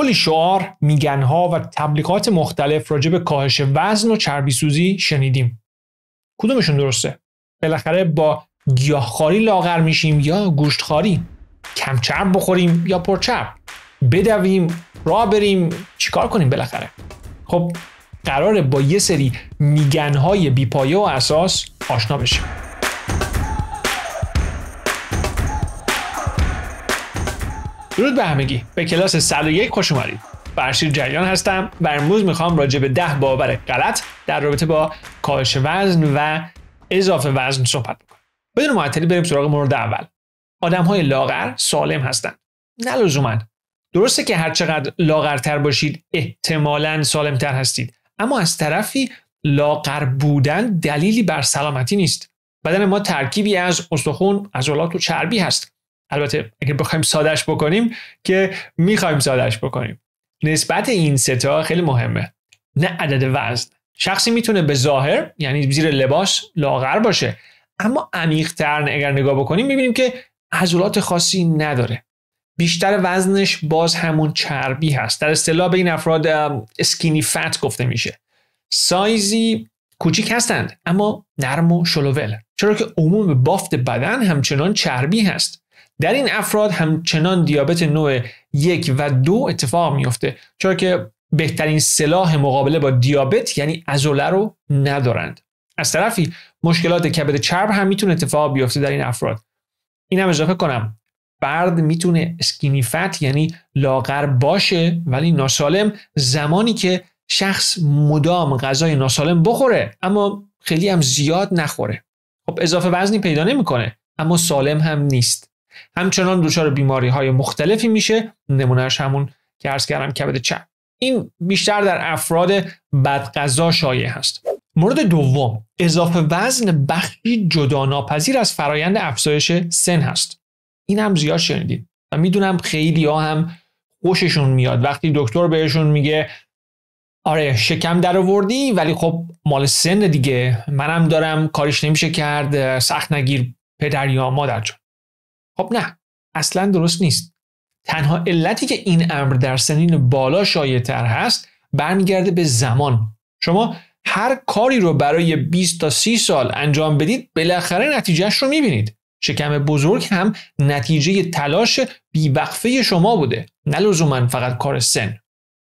کلی شعار، میگنها و تبلیغات مختلف راجع به کاهش وزن و چربی سوزی شنیدیم. کدومشون درسته؟ بالاخره با گیاهخواری لاغر میشیم یا گوشتخواری؟ کم چرب بخوریم یا پرچرب؟ بدویم، را بریم، چیکار کنیم بالاخره؟ خب قراره با یه سری میگنهای بیپایه و اساس آشنا بشیم. درود به همگی به کلاس 101 خوش اومدید برشیر جریان هستم و امروز میخوام راجع به ده باور غلط در رابطه با کاهش وزن و اضافه وزن صحبت بکنم بدون معطلی بریم سراغ مورد اول آدم های لاغر سالم هستند نه لزوما درسته که هر چقدر لاغرتر باشید احتمالا تر هستید اما از طرفی لاغر بودن دلیلی بر سلامتی نیست بدن ما ترکیبی از استخون عضلات و چربی هست البته اگر بخوایم سادش بکنیم که میخوایم سادش بکنیم نسبت این ستا خیلی مهمه نه عدد وزن شخصی میتونه به ظاهر یعنی زیر لباس لاغر باشه اما عمیقتر اگر نگاه بکنیم میبینیم که عضلات خاصی نداره بیشتر وزنش باز همون چربی هست در اصطلاح به این افراد اسکینی فت گفته میشه سایزی کوچیک هستند اما نرم و شلوول چرا که عموم بافت بدن همچنان چربی هست در این افراد همچنان دیابت نوع یک و دو اتفاق میفته چرا که بهترین سلاح مقابله با دیابت یعنی ازوله رو ندارند از طرفی مشکلات کبد چرب هم میتونه اتفاق بیفته در این افراد این هم اضافه کنم برد میتونه اسکینیفت یعنی لاغر باشه ولی ناسالم زمانی که شخص مدام غذای ناسالم بخوره اما خیلی هم زیاد نخوره خب اضافه وزنی پیدا نمیکنه اما سالم هم نیست همچنان دچار بیماری های مختلفی میشه نمونهش همون که عرض کردم کبد چپ این بیشتر در افراد بدغذا شایع هست مورد دوم اضافه وزن بخشی جدا ناپذیر از فرایند افزایش سن هست این هم زیاد شنیدید و میدونم خیلی ها هم خوششون میاد وقتی دکتر بهشون میگه آره شکم در آوردی ولی خب مال سن دیگه منم دارم کارش نمیشه کرد سخت نگیر پدر یا مادر خب نه اصلا درست نیست تنها علتی که این امر در سنین بالا تر هست برمیگرده به زمان شما هر کاری رو برای 20 تا 30 سال انجام بدید بالاخره نتیجهش رو میبینید شکم بزرگ هم نتیجه تلاش بیوقفه شما بوده نه لزوما فقط کار سن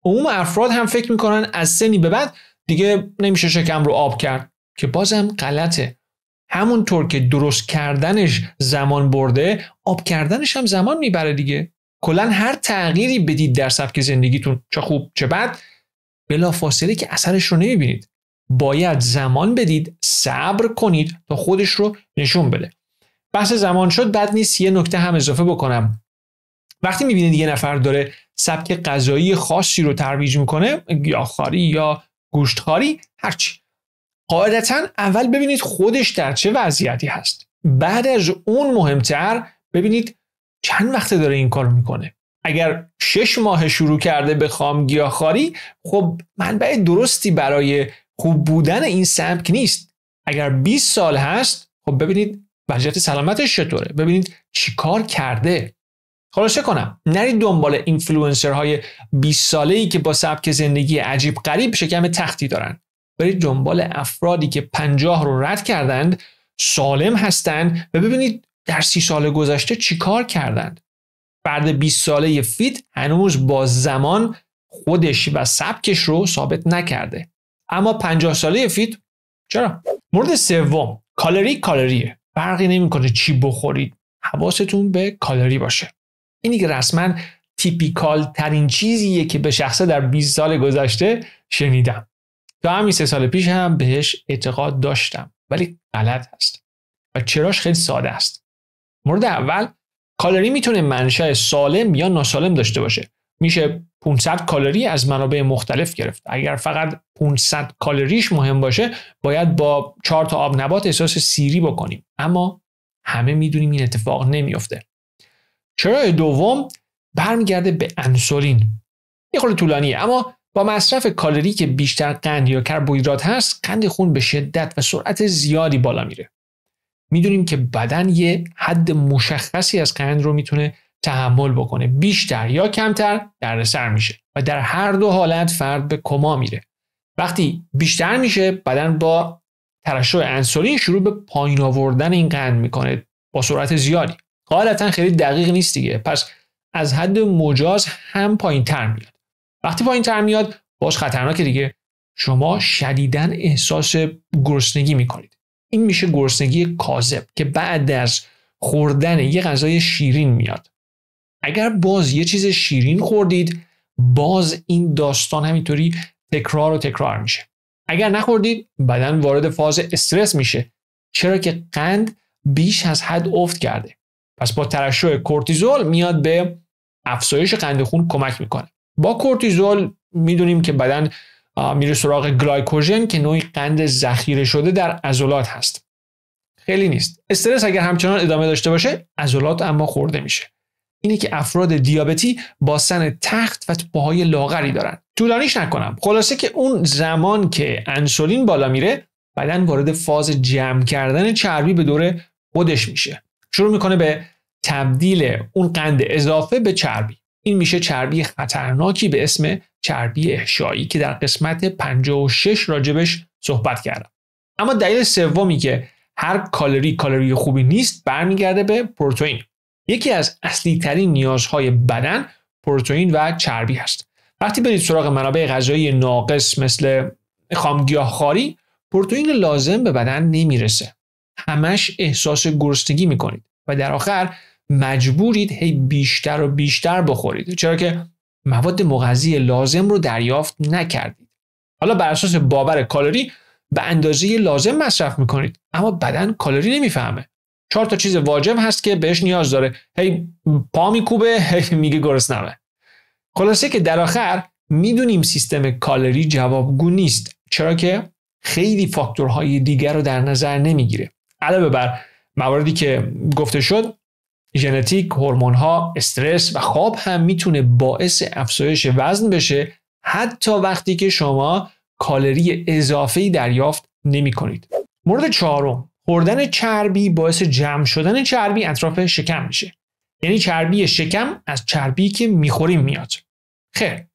عموم افراد هم فکر میکنن از سنی به بعد دیگه نمیشه شکم رو آب کرد که بازم غلطه همونطور که درست کردنش زمان برده آب کردنش هم زمان میبره دیگه کلا هر تغییری بدید در سبک زندگیتون چه خوب چه بد بلا فاصله که اثرش رو نمیبینید باید زمان بدید صبر کنید تا خودش رو نشون بده بحث زمان شد بد نیست یه نکته هم اضافه بکنم وقتی میبینید یه نفر داره سبک غذایی خاصی رو ترویج میکنه یا خاری یا گوشتخاری هرچی قاعدتا اول ببینید خودش در چه وضعیتی هست بعد از اون مهمتر ببینید چند وقته داره این کارو میکنه اگر شش ماه شروع کرده به خام گیاهخواری خب منبع درستی برای خوب بودن این سبک نیست اگر 20 سال هست خب ببینید وضعیت سلامتش چطوره ببینید چیکار کرده خلاصه کنم نرید دنبال اینفلوئنسرهای 20 ساله ای که با سبک زندگی عجیب غریب شکم تختی دارن برید جنبال افرادی که پنجاه رو رد کردند سالم هستند و ببینید در سی سال گذشته کار کردند فرد 20 ساله فیت هنوز با زمان خودش و سبکش رو ثابت نکرده اما 50 ساله فیت چرا مورد سوم کالری کالریه فرقی نمیکنه چی بخورید حواستون به کالری باشه اینی که رسما تیپیکال ترین چیزیه که به شخصه در 20 سال گذشته شنیدم تا همین سه سال پیش هم بهش اعتقاد داشتم ولی غلط هست و چراش خیلی ساده است مورد اول کالری میتونه منشأ سالم یا ناسالم داشته باشه میشه 500 کالری از منابع مختلف گرفت اگر فقط 500 کالریش مهم باشه باید با 4 تا آب نبات احساس سیری بکنیم اما همه میدونیم این اتفاق نمیافته چرا دوم برمیگرده به انسولین یه خورده طولانیه اما با مصرف کالری که بیشتر قند یا کربوهیدرات هست قند خون به شدت و سرعت زیادی بالا میره میدونیم که بدن یه حد مشخصی از قند رو میتونه تحمل بکنه بیشتر یا کمتر سر میشه و در هر دو حالت فرد به کما میره وقتی بیشتر میشه بدن با ترشح انسولین شروع به پایین آوردن این قند میکنه با سرعت زیادی حالتا خیلی دقیق نیست دیگه پس از حد مجاز هم پایین تر میاد وقتی با این تر میاد باز خطرناکه دیگه شما شدیدا احساس گرسنگی میکنید این میشه گرسنگی کاذب که بعد از خوردن یه غذای شیرین میاد اگر باز یه چیز شیرین خوردید باز این داستان همینطوری تکرار و تکرار میشه اگر نخوردید بدن وارد فاز استرس میشه چرا که قند بیش از حد افت کرده پس با ترشح کورتیزول میاد به افزایش قند خون کمک میکنه با کورتیزول میدونیم که بدن میره سراغ گلایکوژن که نوعی قند ذخیره شده در عضلات هست خیلی نیست استرس اگر همچنان ادامه داشته باشه عضلات اما خورده میشه اینه که افراد دیابتی با سن تخت و پاهای لاغری دارن طولانیش نکنم خلاصه که اون زمان که انسولین بالا میره بدن وارد فاز جمع کردن چربی به دور خودش میشه شروع میکنه به تبدیل اون قند اضافه به چربی این میشه چربی خطرناکی به اسم چربی احشایی که در قسمت 56 راجبش صحبت کردم اما دلیل سومی که هر کالری کالری خوبی نیست برمیگرده به پروتئین یکی از اصلی ترین نیازهای بدن پروتئین و چربی هست وقتی برید سراغ منابع غذایی ناقص مثل گیاهخواری پروتئین لازم به بدن نمیرسه همش احساس گرسنگی میکنید و در آخر مجبورید هی بیشتر و بیشتر بخورید چرا که مواد مغذی لازم رو دریافت نکردید حالا بر اساس باور کالری به اندازه لازم مصرف میکنید اما بدن کالری نمیفهمه چهار تا چیز واجب هست که بهش نیاز داره هی پا میکوبه هی میگه گرسنمه خلاصه که در آخر میدونیم سیستم کالری جوابگو نیست چرا که خیلی فاکتورهای دیگر رو در نظر نمیگیره علاوه بر مواردی که گفته شد ژنتیک، هورمون ها، استرس و خواب هم میتونه باعث افزایش وزن بشه حتی وقتی که شما کالری اضافی دریافت نمی کنید. مورد چهارم خوردن چربی باعث جمع شدن چربی اطراف شکم میشه. یعنی چربی شکم از چربی که میخوریم میاد. خیر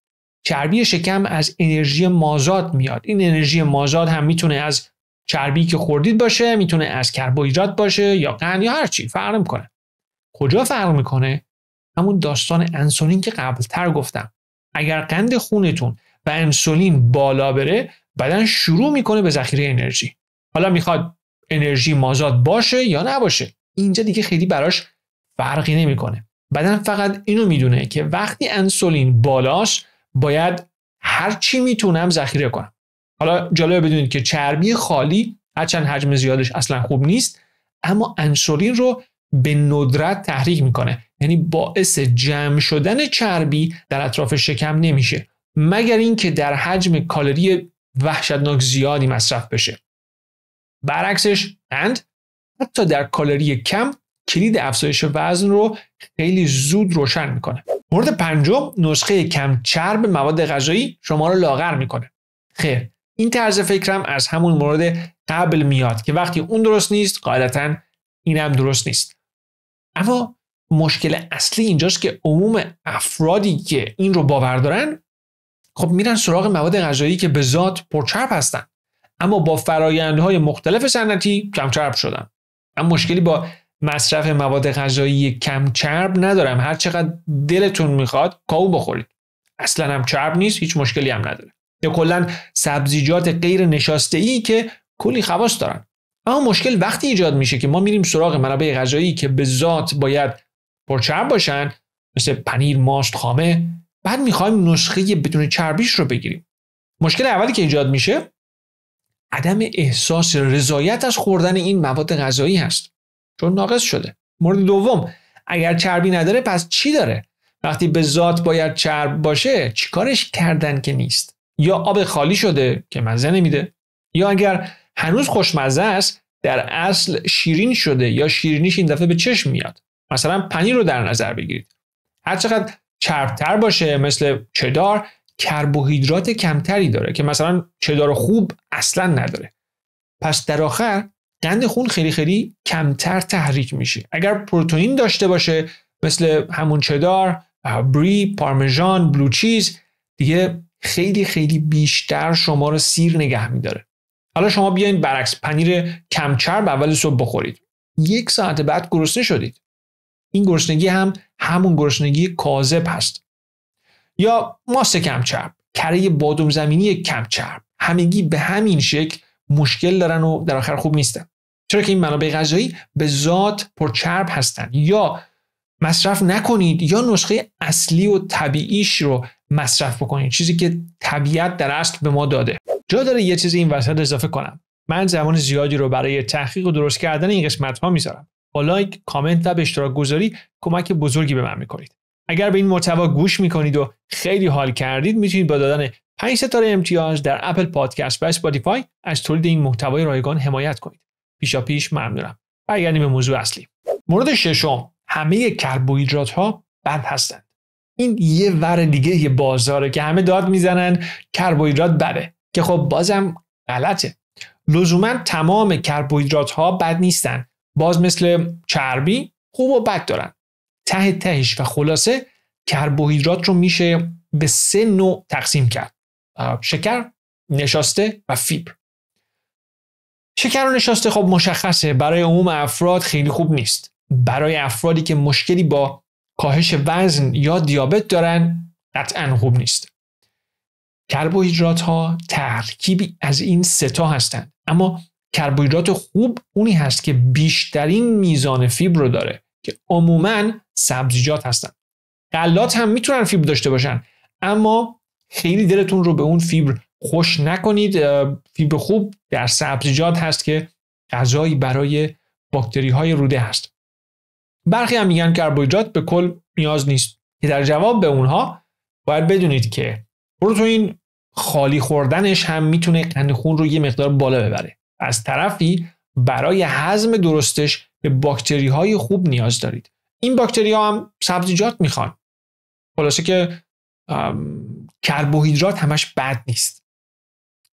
چربی شکم از انرژی مازاد میاد. این انرژی مازاد هم میتونه از چربی که خوردید باشه، میتونه از کربوهیدرات باشه یا قند یا هر چی فرق کنه. کجا فرق میکنه همون داستان انسولین که قبلتر گفتم اگر قند خونتون و انسولین بالا بره بدن شروع میکنه به ذخیره انرژی حالا میخواد انرژی مازاد باشه یا نباشه اینجا دیگه خیلی براش فرقی نمیکنه بدن فقط اینو میدونه که وقتی انسولین بالاست باید هر چی میتونم ذخیره کنم حالا جالبه بدونید که چربی خالی هرچند حجم زیادش اصلا خوب نیست اما انسولین رو به ندرت تحریک میکنه یعنی باعث جمع شدن چربی در اطراف شکم نمیشه مگر اینکه در حجم کالری وحشتناک زیادی مصرف بشه برعکسش اند حتی در کالری کم کلید افزایش وزن رو خیلی زود روشن میکنه مورد پنجم نسخه کم چرب مواد غذایی شما رو لاغر میکنه خیر این طرز فکرم از همون مورد قبل میاد که وقتی اون درست نیست قاعدتا اینم درست نیست اما مشکل اصلی اینجاست که عموم افرادی که این رو باور دارن خب میرن سراغ مواد غذایی که به ذات پرچرب هستن اما با فرایندهای مختلف سنتی کمچرب شدن اما مشکلی با مصرف مواد غذایی کمچرب ندارم هر چقدر دلتون میخواد کاو بخورید اصلا هم چرب نیست هیچ مشکلی هم نداره یا کلا سبزیجات غیر نشاسته ای که کلی خواص دارن اما مشکل وقتی ایجاد میشه که ما میریم سراغ منابع غذایی که به ذات باید پرچرب باشن مثل پنیر، ماست، خامه بعد میخوایم نسخه بدون چربیش رو بگیریم مشکل اولی که ایجاد میشه عدم احساس رضایت از خوردن این مواد غذایی هست چون ناقص شده مورد دوم اگر چربی نداره پس چی داره وقتی به ذات باید چرب باشه چیکارش کردن که نیست یا آب خالی شده که مزه نمیده یا اگر هنوز خوشمزه است در اصل شیرین شده یا شیرینیش این دفعه به چشم میاد مثلا پنیر رو در نظر بگیرید چقدر چربتر باشه مثل چدار کربوهیدرات کمتری داره که مثلا چدار خوب اصلا نداره پس در آخر قند خون خیلی خیلی کمتر تحریک میشه اگر پروتئین داشته باشه مثل همون چدار بری پارمژان بلو چیز دیگه خیلی خیلی بیشتر شما رو سیر نگه میداره حالا شما بیاین برعکس پنیر کمچرب اول صبح بخورید یک ساعت بعد گرسنه شدید این گرسنگی هم همون گرسنگی کاذب هست یا ماست کمچرب کره بادم زمینی کمچرب همگی به همین شکل مشکل دارن و در آخر خوب نیستن چرا که این منابع غذایی به ذات پرچرب هستند یا مصرف نکنید یا نسخه اصلی و طبیعیش رو مصرف بکنید چیزی که طبیعت در اصل به ما داده جا داره یه چیز این وسط اضافه کنم من زمان زیادی رو برای تحقیق و درست کردن این قسمت ها میذارم با لایک کامنت و به اشتراک گذاری کمک بزرگی به من میکنید اگر به این محتوا گوش میکنید و خیلی حال کردید میتونید با دادن 5 ستاره امتیاز در اپل پادکست و اسپاتیفای از تولید این محتوای رایگان حمایت کنید پیشا پیش ممنونم برگردیم به موضوع اصلی مورد ششم همه کربوهیدرات ها بد هستند این یه ور دیگه یه بازاره که همه داد میزنن کربوهیدرات بده که خب بازم غلطه لزوما تمام کربوهیدرات ها بد نیستن باز مثل چربی خوب و بد دارن ته تهش و خلاصه کربوهیدرات رو میشه به سه نوع تقسیم کرد شکر نشاسته و فیبر شکر و نشاسته خب مشخصه برای عموم افراد خیلی خوب نیست برای افرادی که مشکلی با کاهش وزن یا دیابت دارن قطعا خوب نیست کربوهیدرات ها ترکیبی از این ستا هستند اما کربوهیدرات خوب اونی هست که بیشترین میزان فیبر رو داره که عموما سبزیجات هستند. غلات هم میتونن فیبر داشته باشن اما خیلی دلتون رو به اون فیبر خوش نکنید فیبر خوب در سبزیجات هست که غذایی برای باکتری های روده هست برخی هم میگن کربوهیدرات به کل نیاز نیست که در جواب به اونها باید بدونید که پروتئین خالی خوردنش هم میتونه قند خون رو یه مقدار بالا ببره از طرفی برای هضم درستش به باکتری های خوب نیاز دارید این باکتری ها هم سبزیجات میخوان خلاصه که کربوهیدرات همش بد نیست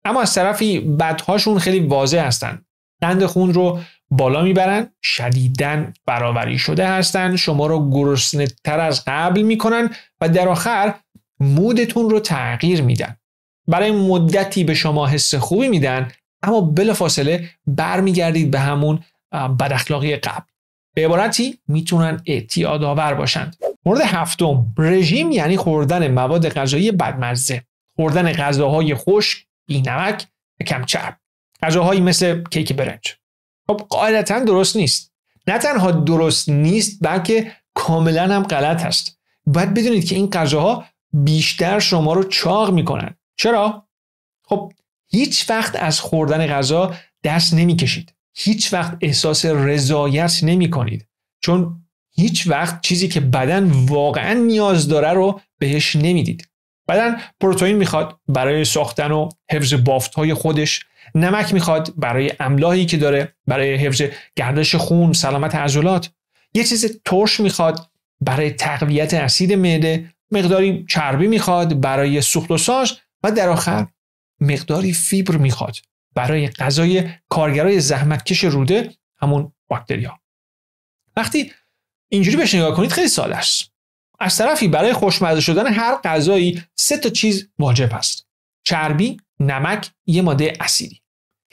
اما از طرفی بدهاشون خیلی واضح هستن قند خون رو بالا میبرن شدیدن برآوری شده هستن شما رو گرسنه از قبل میکنن و در آخر مودتون رو تغییر میدن برای مدتی به شما حس خوبی میدن اما بلافاصله برمیگردید به همون بداخلاقی قبل به عبارتی میتونن آور باشند مورد هفتم رژیم یعنی خوردن مواد غذایی بدمزه خوردن غذاهای خشک بینمک و کم چرب غذاهایی مثل کیک برنج خب قاعدتا درست نیست نه تنها درست نیست بلکه کاملا هم غلط هست باید بدونید که این غذاها بیشتر شما رو چاق میکنن چرا خب هیچ وقت از خوردن غذا دست نمیکشید هیچ وقت احساس رضایت نمی کنید چون هیچ وقت چیزی که بدن واقعا نیاز داره رو بهش نمیدید بدن پروتئین میخواد برای ساختن و حفظ بافت های خودش نمک میخواد برای املاحی که داره برای حفظ گردش خون سلامت عضلات یه چیز ترش میخواد برای تقویت اسید معده مقداری چربی میخواد برای سوخت و ساز و در آخر مقداری فیبر میخواد برای غذای کارگرای زحمتکش روده همون باکتریا وقتی اینجوری بهش نگاه کنید خیلی ساده است از طرفی برای خوشمزه شدن هر غذایی سه تا چیز واجب است چربی نمک یه ماده اسیدی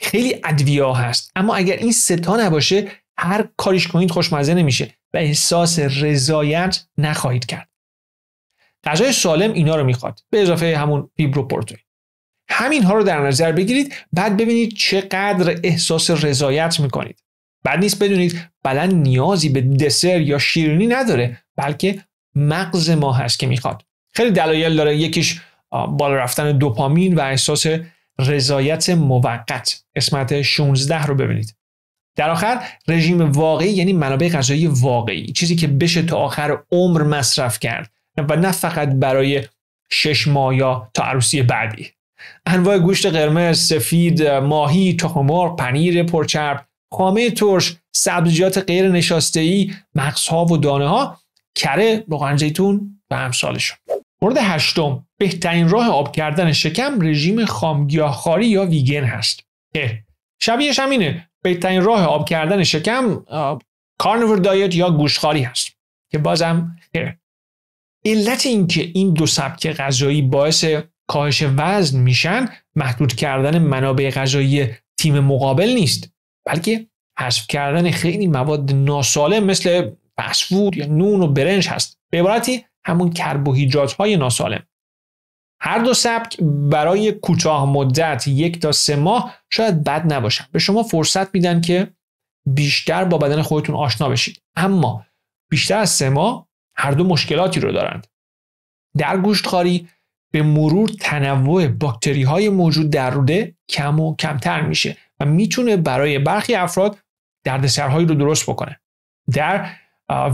خیلی ادویا هست اما اگر این سه تا نباشه هر کاریش کنید خوشمزه نمیشه و احساس رضایت نخواهید کرد غذای سالم اینا رو میخواد به اضافه همون فیبروپروتئین همین ها رو در نظر بگیرید بعد ببینید چقدر احساس رضایت میکنید بعد نیست بدونید بلند نیازی به دسر یا شیرینی نداره بلکه مغز ما هست که میخواد خیلی دلایل داره یکیش بالا رفتن دوپامین و احساس رضایت موقت قسمت 16 رو ببینید در آخر رژیم واقعی یعنی منابع غذایی واقعی چیزی که بشه تا آخر عمر مصرف کرد و نه فقط برای شش ماه یا تا عروسی بعدی انواع گوشت قرمز، سفید، ماهی، تخم مرغ، پنیر پرچرب، خامه ترش، سبزیجات غیر نشاسته‌ای، مغزها و دانه ها، کره، روغن زیتون و امثالشون. مورد هشتم بهترین راه آب کردن شکم رژیم خامگیاهخواری یا ویگن هست. اه. شبیهش هم بهترین راه آب کردن شکم کارنور دایت یا گوشخاری هست که بازم اه. علت اینکه این دو سبک غذایی باعث کاهش وزن میشن محدود کردن منابع غذایی تیم مقابل نیست بلکه حذف کردن خیلی مواد ناسالم مثل فسفود یا نون و برنج هست به عبارتی همون کربوهیدرات های ناسالم هر دو سبک برای کوتاه مدت یک تا سه ماه شاید بد نباشن به شما فرصت میدن که بیشتر با بدن خودتون آشنا بشید اما بیشتر از سه ماه هر دو مشکلاتی رو دارند. در گوشتخواری به مرور تنوع باکتری های موجود در روده کم و کمتر میشه و میتونه برای برخی افراد دردسرهایی رو درست بکنه. در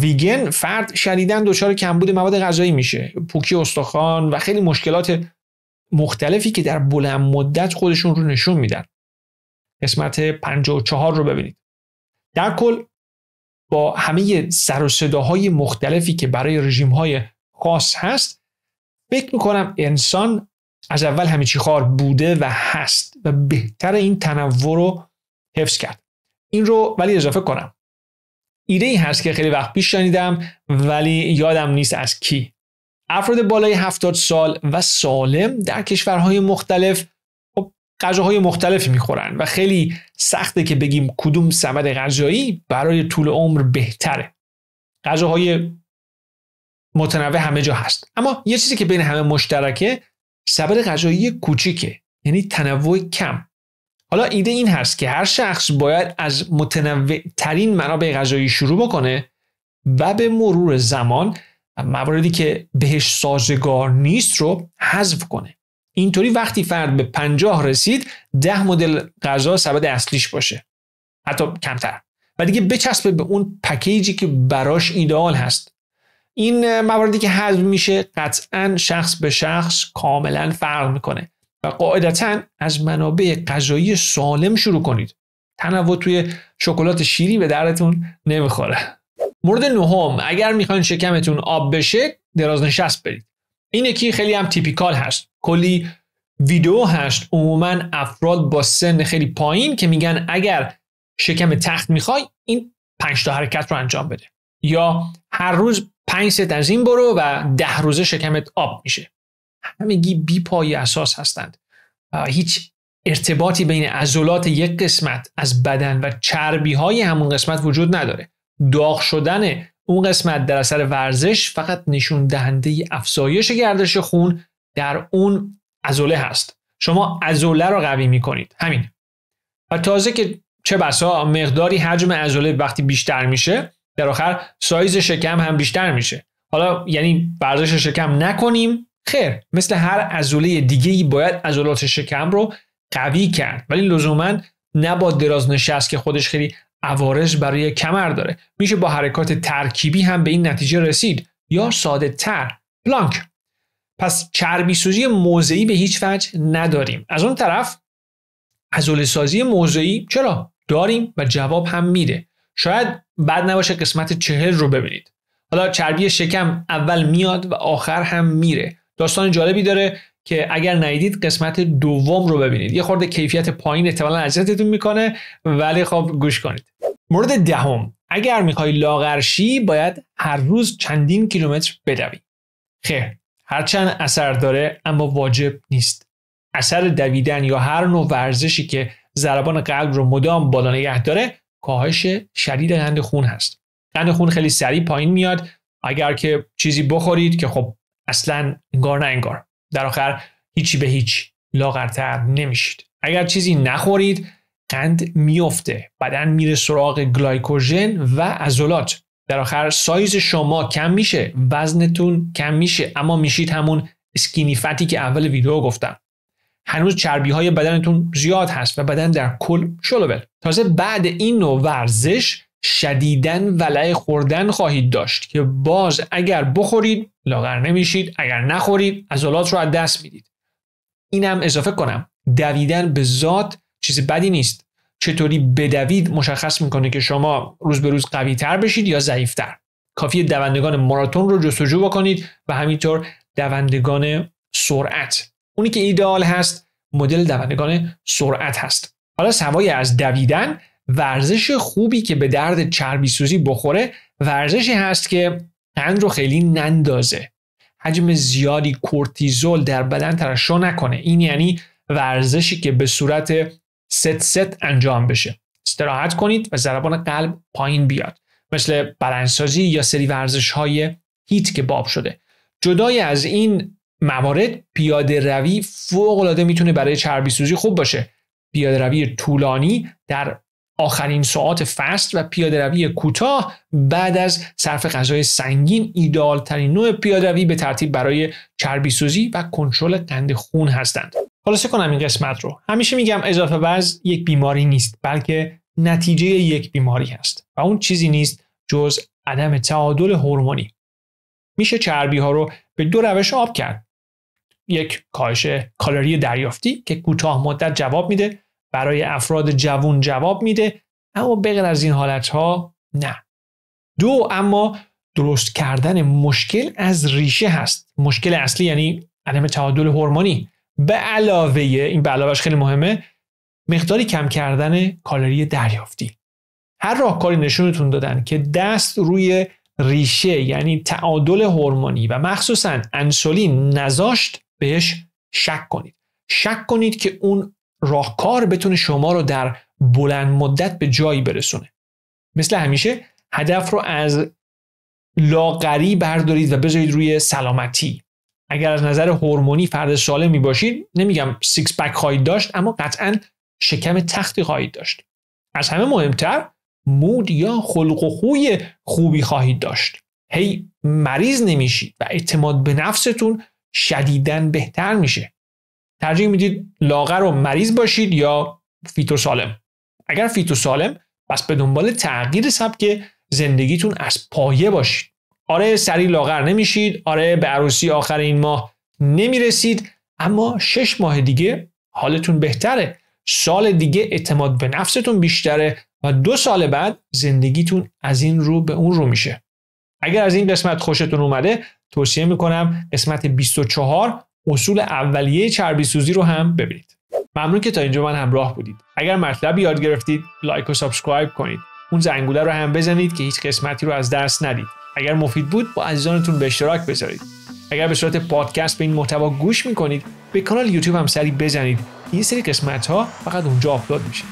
ویگن فرد شدیدن دچار کمبود مواد غذایی میشه پوکی استخوان و خیلی مشکلات مختلفی که در بلند مدت خودشون رو نشون میدن قسمت 54 رو ببینید در کل با همه سر و صداهای مختلفی که برای رژیمهای خاص هست فکر میکنم انسان از اول همه چی خار بوده و هست و بهتر این تنوع رو حفظ کرد این رو ولی اضافه کنم ایده ای هست که خیلی وقت پیش شنیدم ولی یادم نیست از کی افراد بالای 70 سال و سالم در کشورهای مختلف غذاهای مختلفی میخورن و خیلی سخته که بگیم کدوم سبد غذایی برای طول عمر بهتره غذاهای متنوع همه جا هست اما یه چیزی که بین همه مشترکه سبد غذایی کوچیکه یعنی تنوع کم حالا ایده این هست که هر شخص باید از متنوع ترین منابع غذایی شروع بکنه و به مرور زمان مواردی که بهش سازگار نیست رو حذف کنه اینطوری وقتی فرد به 50 رسید ده مدل غذا سبد اصلیش باشه حتی کمتر و دیگه بچسبه به اون پکیجی که براش ایدئال هست این مواردی که حذف میشه قطعا شخص به شخص کاملا فرق میکنه و قاعدتا از منابع غذایی سالم شروع کنید تنوع توی شکلات شیری به دردتون نمیخوره مورد نهم اگر میخواین شکمتون آب بشه دراز نشست برید این یکی خیلی هم تیپیکال هست کلی ویدیو هست عموما افراد با سن خیلی پایین که میگن اگر شکم تخت میخوای این 5 تا حرکت رو انجام بده یا هر روز پنج ست از این برو و ده روزه شکمت آب میشه گی بی پای اساس هستند هیچ ارتباطی بین عضلات یک قسمت از بدن و چربی های همون قسمت وجود نداره داغ شدن اون قسمت در اثر ورزش فقط نشون دهنده افزایش گردش خون در اون عضله هست شما عضله رو قوی میکنید همین و تازه که چه بسا مقداری حجم عضله وقتی بیشتر میشه در آخر سایز شکم هم بیشتر میشه حالا یعنی ورزش شکم نکنیم خیر مثل هر عضله دیگه ای باید عضلات شکم رو قوی کرد ولی لزوما نه با دراز نشست که خودش خیلی عوارض برای کمر داره میشه با حرکات ترکیبی هم به این نتیجه رسید یا ساده تر پلانک پس چربی سوزی موضعی به هیچ وجه نداریم از اون طرف از سازی موضعی چرا داریم و جواب هم میده شاید بد نباشه قسمت چهل رو ببینید حالا چربی شکم اول میاد و آخر هم میره داستان جالبی داره که اگر ندیدید قسمت دوم رو ببینید یه خورده کیفیت پایین احتمالا اذیتتون میکنه ولی خب گوش کنید مورد دهم اگر میخوای لاغرشی باید هر روز چندین کیلومتر بدوی خیر هرچند اثر داره اما واجب نیست اثر دویدن یا هر نوع ورزشی که ضربان قلب رو مدام بالا نگه داره کاهش شدید قند خون هست قند خون خیلی سریع پایین میاد اگر که چیزی بخورید که خب اصلا انگار نه انگار در آخر هیچی به هیچ لاغرتر نمیشید اگر چیزی نخورید قند میفته بدن میره سراغ گلایکوژن و ازولات در آخر سایز شما کم میشه وزنتون کم میشه اما میشید همون اسکینی که اول ویدیو گفتم هنوز چربی های بدنتون زیاد هست و بدن در کل شلوول تازه بعد این نوع ورزش شدیدن ولع خوردن خواهید داشت که باز اگر بخورید لاغر نمیشید اگر نخورید عضلات رو از دست میدید اینم اضافه کنم دویدن به ذات چیز بدی نیست چطوری بدوید مشخص میکنه که شما روز به روز قوی تر بشید یا ضعیف تر کافی دوندگان ماراتون رو جستجو بکنید و همینطور دوندگان سرعت اونی که ایدال هست مدل دوندگان سرعت هست حالا سوای از دویدن ورزش خوبی که به درد چربی سوزی بخوره ورزشی هست که قند رو خیلی نندازه حجم زیادی کورتیزول در بدن ترشح نکنه این یعنی ورزشی که به صورت ست ست انجام بشه استراحت کنید و ضربان قلب پایین بیاد مثل بلندسازی یا سری ورزش های هیت که باب شده جدای از این موارد پیاده روی فوق العاده میتونه برای چربی سوزی خوب باشه پیاده روی طولانی در آخرین ساعات فست و پیاده روی کوتاه بعد از صرف غذای سنگین ایدال ترین نوع پیاده روی به ترتیب برای چربی سوزی و کنترل قند خون هستند. خلاصه کنم این قسمت رو. همیشه میگم اضافه وزن یک بیماری نیست بلکه نتیجه یک بیماری هست و اون چیزی نیست جز عدم تعادل هورمونی. میشه چربی ها رو به دو روش آب کرد. یک کاهش کالری دریافتی که کوتاه مدت جواب میده برای افراد جوون جواب میده اما بغیر از این حالت ها نه دو اما درست کردن مشکل از ریشه هست مشکل اصلی یعنی عدم تعادل هورمونی به علاوه این به علاوهش خیلی مهمه مقداری کم کردن کالری دریافتی هر راهکاری نشونتون دادن که دست روی ریشه یعنی تعادل هورمونی و مخصوصا انسولین نذاشت بهش شک کنید شک کنید که اون راهکار بتونه شما رو در بلند مدت به جایی برسونه مثل همیشه هدف رو از لاغری بردارید و بذارید روی سلامتی اگر از نظر هورمونی فرد سالمی باشید نمیگم سیکس پک خواهید داشت اما قطعا شکم تختی خواهید داشت از همه مهمتر مود یا خلق و خوی خوبی خواهید داشت هی مریض نمیشید و اعتماد به نفستون شدیدن بهتر میشه ترجیح میدید لاغر و مریض باشید یا فیتو سالم اگر و سالم پس به دنبال تغییر سبک زندگیتون از پایه باشید آره سری لاغر نمیشید آره به عروسی آخر این ماه نمیرسید اما شش ماه دیگه حالتون بهتره سال دیگه اعتماد به نفستون بیشتره و دو سال بعد زندگیتون از این رو به اون رو میشه اگر از این قسمت خوشتون اومده توصیه میکنم قسمت 24 اصول اولیه چربی سوزی رو هم ببینید ممنون که تا اینجا من همراه بودید اگر مطلبی یاد گرفتید لایک و سابسکرایب کنید اون زنگوله رو هم بزنید که هیچ قسمتی رو از دست ندید اگر مفید بود با عزیزانتون به اشتراک بذارید اگر به صورت پادکست به این محتوا گوش میکنید به کانال یوتیوب هم سری بزنید این سری قسمت ها فقط اونجا آپلود میشه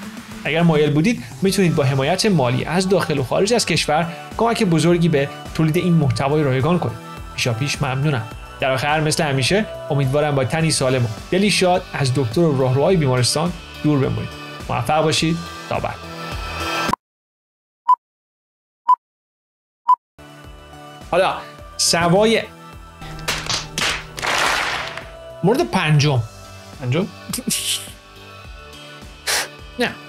اگر مایل بودید میتونید با حمایت مالی از داخل و خارج از کشور کمک بزرگی به تولید این محتوای رایگان کنید پیشاپیش ممنونم در آخر مثل همیشه امیدوارم با تنی سالم و دلی شاد از دکتر و راهروهای بیمارستان دور بمونید موفق باشید تا بعد حالا سوای مورد پنجم پنجم نه